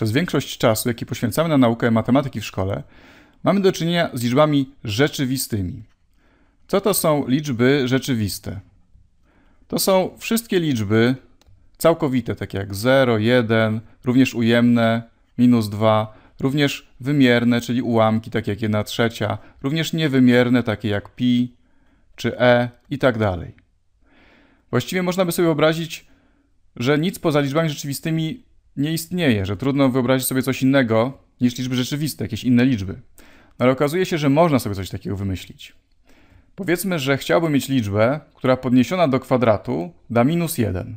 Przez większość czasu, jaki poświęcamy na naukę matematyki w szkole, mamy do czynienia z liczbami rzeczywistymi. Co to są liczby rzeczywiste? To są wszystkie liczby całkowite, takie jak 0, 1, również ujemne, minus 2, również wymierne, czyli ułamki, takie jak 1 trzecia, również niewymierne, takie jak pi czy e i tak dalej. Właściwie można by sobie wyobrazić, że nic poza liczbami rzeczywistymi nie istnieje, że trudno wyobrazić sobie coś innego niż liczby rzeczywiste, jakieś inne liczby. No ale okazuje się, że można sobie coś takiego wymyślić. Powiedzmy, że chciałbym mieć liczbę, która podniesiona do kwadratu da minus 1.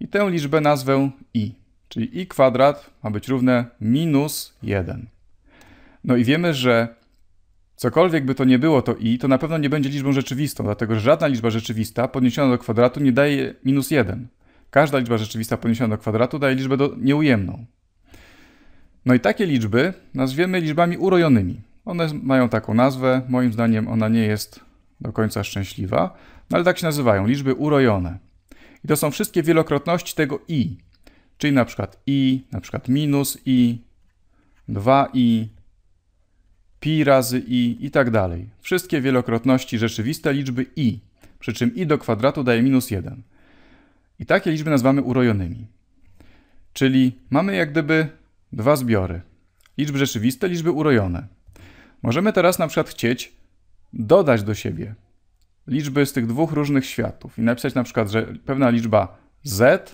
I tę liczbę nazwę i, czyli i kwadrat ma być równe minus 1. No i wiemy, że cokolwiek by to nie było to i, to na pewno nie będzie liczbą rzeczywistą, dlatego że żadna liczba rzeczywista podniesiona do kwadratu nie daje minus 1. Każda liczba rzeczywista podniesiona do kwadratu daje liczbę do, nieujemną. No i takie liczby nazwiemy liczbami urojonymi. One mają taką nazwę, moim zdaniem ona nie jest do końca szczęśliwa, no ale tak się nazywają, liczby urojone. I to są wszystkie wielokrotności tego i, czyli na przykład i, na przykład minus i, 2i, pi razy i i tak dalej. Wszystkie wielokrotności rzeczywiste liczby i, przy czym i do kwadratu daje minus 1. I takie liczby nazywamy urojonymi. Czyli mamy jak gdyby dwa zbiory. Liczby rzeczywiste, liczby urojone. Możemy teraz na przykład chcieć dodać do siebie liczby z tych dwóch różnych światów i napisać na przykład, że pewna liczba z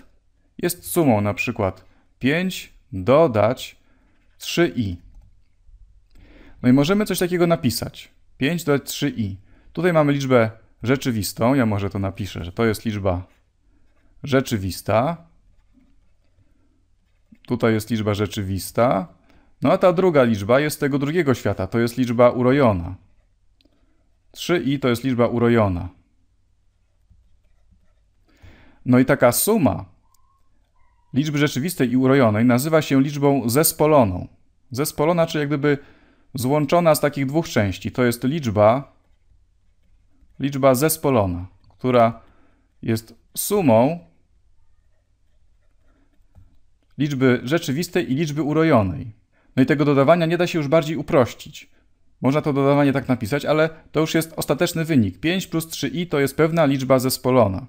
jest sumą na przykład 5 dodać 3i. No i możemy coś takiego napisać. 5 dodać 3i. Tutaj mamy liczbę rzeczywistą. Ja może to napiszę, że to jest liczba rzeczywista. Tutaj jest liczba rzeczywista. No a ta druga liczba jest tego drugiego świata, to jest liczba urojona. 3i to jest liczba urojona. No i taka suma liczby rzeczywistej i urojonej nazywa się liczbą zespoloną. Zespolona, czyli jak gdyby złączona z takich dwóch części. To jest liczba, liczba zespolona, która jest sumą liczby rzeczywistej i liczby urojonej. No i tego dodawania nie da się już bardziej uprościć. Można to dodawanie tak napisać, ale to już jest ostateczny wynik. 5 plus 3i to jest pewna liczba zespolona.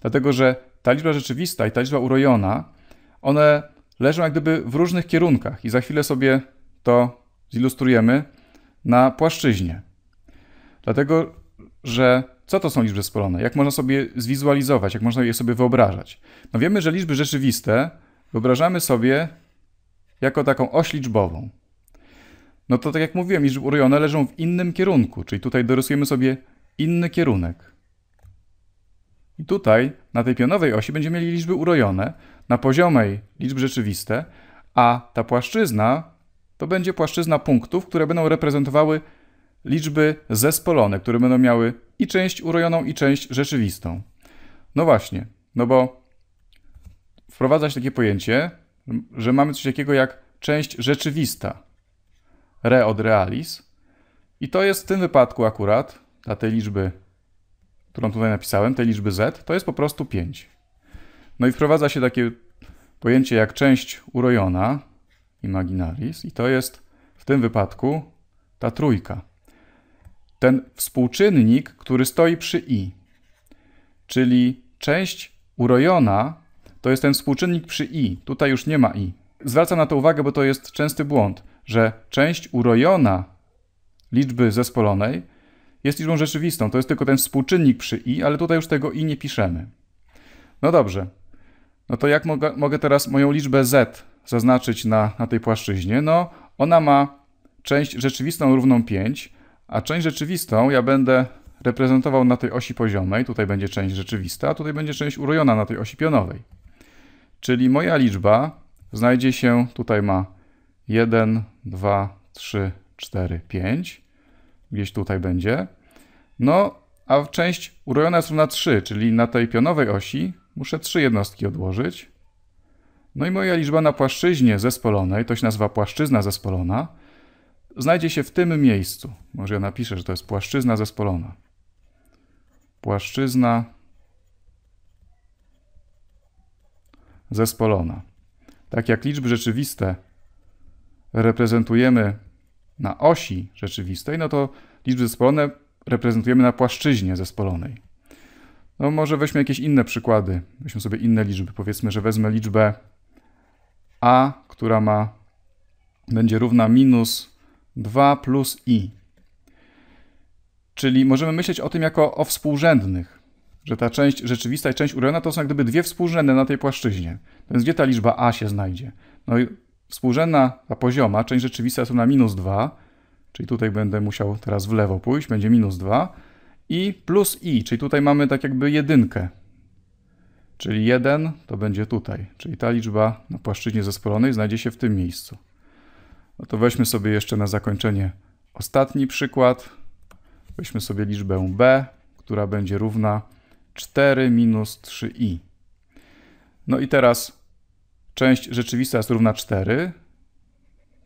Dlatego, że ta liczba rzeczywista i ta liczba urojona, one leżą jak gdyby w różnych kierunkach i za chwilę sobie to zilustrujemy na płaszczyźnie. Dlatego, że co to są liczby zespolone? Jak można sobie zwizualizować? Jak można je sobie wyobrażać? No wiemy, że liczby rzeczywiste wyobrażamy sobie jako taką oś liczbową. No to tak jak mówiłem, liczby urojone leżą w innym kierunku, czyli tutaj dorysujemy sobie inny kierunek. I tutaj na tej pionowej osi będziemy mieli liczby urojone, na poziomej liczby rzeczywiste, a ta płaszczyzna to będzie płaszczyzna punktów, które będą reprezentowały liczby zespolone, które będą miały i część urojoną, i część rzeczywistą. No właśnie, no bo wprowadzać takie pojęcie, że mamy coś takiego jak część rzeczywista. Re od realis. I to jest w tym wypadku akurat, dla tej liczby, którą tutaj napisałem, tej liczby z, to jest po prostu 5. No i wprowadza się takie pojęcie jak część urojona, imaginaris, i to jest w tym wypadku ta trójka. Ten współczynnik, który stoi przy i, czyli część urojona to jest ten współczynnik przy i. Tutaj już nie ma i. Zwracam na to uwagę, bo to jest częsty błąd, że część urojona liczby zespolonej jest liczbą rzeczywistą. To jest tylko ten współczynnik przy i, ale tutaj już tego i nie piszemy. No dobrze. No to jak mogę, mogę teraz moją liczbę z zaznaczyć na, na tej płaszczyźnie? No, ona ma część rzeczywistą równą 5, a część rzeczywistą ja będę reprezentował na tej osi poziomej. Tutaj będzie część rzeczywista, a tutaj będzie część urojona na tej osi pionowej. Czyli moja liczba znajdzie się, tutaj ma 1, 2, 3, 4, 5. Gdzieś tutaj będzie. No, a część urojona jest na 3, czyli na tej pionowej osi muszę 3 jednostki odłożyć. No i moja liczba na płaszczyźnie zespolonej, to się nazywa płaszczyzna zespolona, znajdzie się w tym miejscu. Może ja napiszę, że to jest płaszczyzna zespolona. Płaszczyzna zespolona. Tak jak liczby rzeczywiste reprezentujemy na osi rzeczywistej, no to liczby zespolone reprezentujemy na płaszczyźnie zespolonej. No może weźmy jakieś inne przykłady, weźmy sobie inne liczby. Powiedzmy, że wezmę liczbę a, która ma, będzie równa minus 2 plus i. Czyli możemy myśleć o tym jako o współrzędnych że ta część rzeczywista i część urojona to są jak gdyby dwie współrzędne na tej płaszczyźnie. Więc gdzie ta liczba A się znajdzie? No i współrzędna, ta pozioma, część rzeczywista jest na minus 2, czyli tutaj będę musiał teraz w lewo pójść, będzie minus 2 i plus i, czyli tutaj mamy tak jakby jedynkę. Czyli 1 to będzie tutaj, czyli ta liczba na płaszczyźnie zespolonej znajdzie się w tym miejscu. No to weźmy sobie jeszcze na zakończenie ostatni przykład. Weźmy sobie liczbę b, która będzie równa 4 minus 3i. No i teraz część rzeczywista jest równa 4.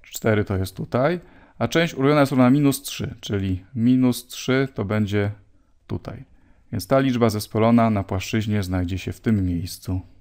4 to jest tutaj. A część urojona jest równa minus 3, czyli minus 3 to będzie tutaj. Więc ta liczba zespolona na płaszczyźnie znajdzie się w tym miejscu.